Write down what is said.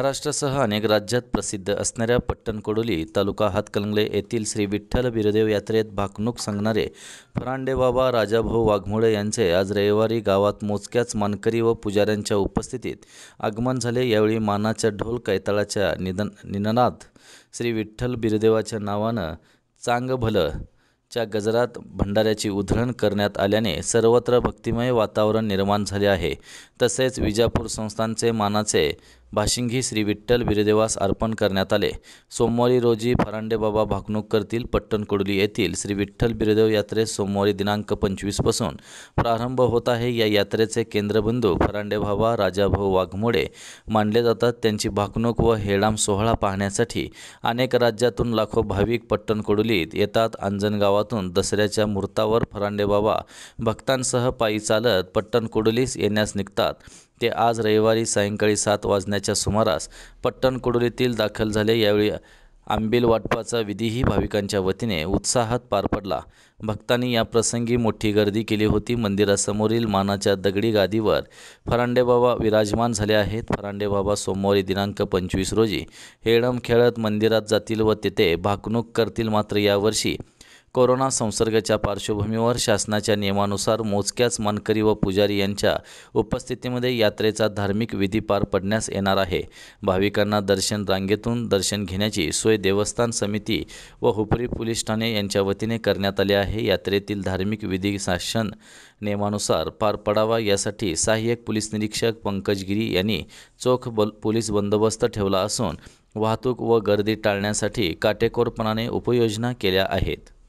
महाराष्ट्रासह अनेक राज्यात प्रसिद्ध असणाऱ्या पट्टणकोडोली तालुका हातकलंगले येथील श्री विठ्ठल बिरदेव यात्रेत भाकणूक सांगणारे फरांडे बाबा राजाभाऊ वाघमोळे यांचे आज रविवारी गावात मोजक्याच मानकरी व पुजाऱ्यांच्या उपस्थितीत आगमन झाले यावेळी मानाच्या ढोल कैताळाच्या निधन निननात श्री विठ्ठल बिरदेवाच्या नावानं चांग च्या गजरात भंडाऱ्याची उधळण करण्यात आल्याने सर्वत्र भक्तिमय वातावरण निर्माण झाले आहे तसेच विजापूर संस्थांचे मानाचे भाशिंगी श्री विठ्ठल बिरदेवास अर्पण करण्यात आले सोमवारी रोजी बाबा भागणूक करतील पट्टणकुडली येथील श्री विठ्ठल बिरदेव यात्रेस सोमवारी दिनांक पंचवीसपासून प्रारंभ होत आहे या यात्रेचे केंद्रबिंदू बाबा राजाभाऊ वाघमोडे मानले जातात त्यांची भागणूक व हेळाम सोहळा पाहण्यासाठी अनेक राज्यातून लाखो भाविक पट्टणकुडलीत येतात अंजनगावात गावातून दसऱ्याच्या मूर्तावर फरांडे बाबा भक्तांसह पायी चालत पट्टण कुडोलीस येण्यास निघतात ते आज रविवारी सायंकाळी सात वाजण्याच्या सुमारास पट्टण कुडोलीतील दाखल झाले यावेळी आंबील वाटपाचा विधीही भाविकांच्या वतीने उत्साहात पार पडला भक्तांनी या प्रसंगी मोठी गर्दी केली होती मंदिरासमोरील मानाच्या दगडी गादीवर फरांडेबाबा विराजमान झाले आहेत फरांडेबाबा सोमवारी दिनांक पंचवीस रोजी हेडम खेळत मंदिरात जातील व तेथे भाकणूक करतील मात्र यावर्षी कोरोना संसर्गाच्या पार्श्वभूमीवर शासनाच्या नियमानुसार मोजक्याच मानकरी व पुजारी यांच्या उपस्थितीमध्ये यात्रेचा धार्मिक विधी पार पडण्यास येणार आहे भाविकांना दर्शन रांगेतून दर्शन घेण्याची सोय देवस्थान समिती व हुपरी पोलीस ठाणे यांच्या वतीने करण्यात आली आहे यात्रेतील धार्मिक विधी शासन नियमानुसार पार पडावा यासाठी सहाय्यक पोलीस निरीक्षक पंकज गिरी यांनी चोख बल पोलीस बंदोबस्त ठेवला असून वाहतूक व गर्दी टाळण्यासाठी काटेकोरपणाने उपयोजना केल्या आहेत